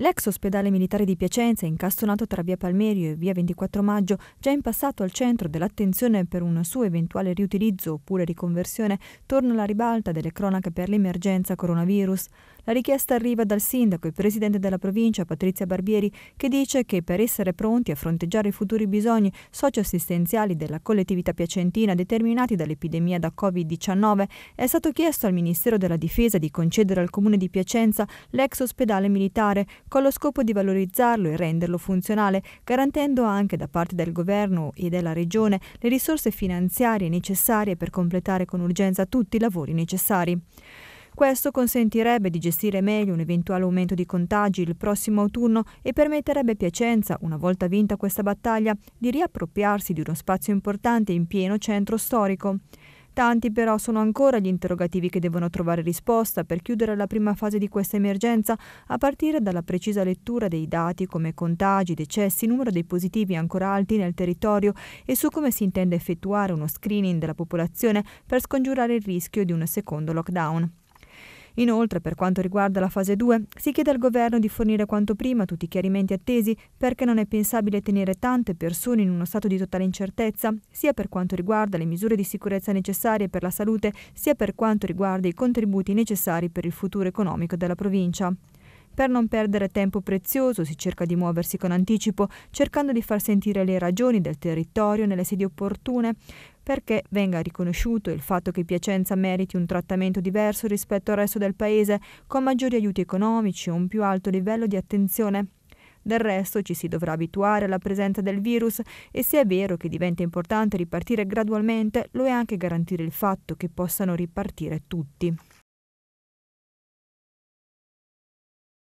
L'ex ospedale militare di Piacenza, incastonato tra via Palmerio e via 24 maggio, già in passato al centro dell'attenzione per un suo eventuale riutilizzo oppure riconversione, torna alla ribalta delle cronache per l'emergenza coronavirus. La richiesta arriva dal sindaco e presidente della provincia Patrizia Barbieri che dice che per essere pronti a fronteggiare i futuri bisogni socioassistenziali della collettività piacentina determinati dall'epidemia da Covid-19 è stato chiesto al Ministero della Difesa di concedere al comune di Piacenza l'ex ospedale militare con lo scopo di valorizzarlo e renderlo funzionale, garantendo anche da parte del governo e della regione le risorse finanziarie necessarie per completare con urgenza tutti i lavori necessari. Questo consentirebbe di gestire meglio un eventuale aumento di contagi il prossimo autunno e permetterebbe a Piacenza, una volta vinta questa battaglia, di riappropriarsi di uno spazio importante in pieno centro storico. Tanti però sono ancora gli interrogativi che devono trovare risposta per chiudere la prima fase di questa emergenza, a partire dalla precisa lettura dei dati come contagi, decessi, numero dei positivi ancora alti nel territorio e su come si intende effettuare uno screening della popolazione per scongiurare il rischio di un secondo lockdown. Inoltre, per quanto riguarda la fase 2, si chiede al governo di fornire quanto prima tutti i chiarimenti attesi perché non è pensabile tenere tante persone in uno stato di totale incertezza, sia per quanto riguarda le misure di sicurezza necessarie per la salute, sia per quanto riguarda i contributi necessari per il futuro economico della provincia. Per non perdere tempo prezioso si cerca di muoversi con anticipo, cercando di far sentire le ragioni del territorio nelle sedi opportune perché venga riconosciuto il fatto che Piacenza meriti un trattamento diverso rispetto al resto del paese, con maggiori aiuti economici e un più alto livello di attenzione. Del resto ci si dovrà abituare alla presenza del virus e se è vero che diventa importante ripartire gradualmente, lo è anche garantire il fatto che possano ripartire tutti.